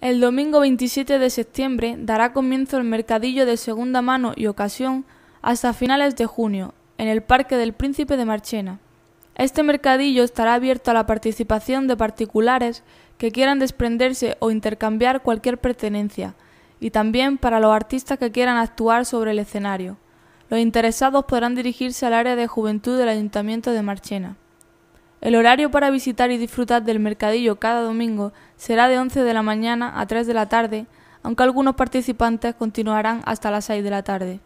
El domingo 27 de septiembre dará comienzo el mercadillo de segunda mano y ocasión hasta finales de junio, en el Parque del Príncipe de Marchena. Este mercadillo estará abierto a la participación de particulares que quieran desprenderse o intercambiar cualquier pertenencia, y también para los artistas que quieran actuar sobre el escenario. Los interesados podrán dirigirse al área de juventud del Ayuntamiento de Marchena. El horario para visitar y disfrutar del mercadillo cada domingo será de 11 de la mañana a 3 de la tarde, aunque algunos participantes continuarán hasta las 6 de la tarde.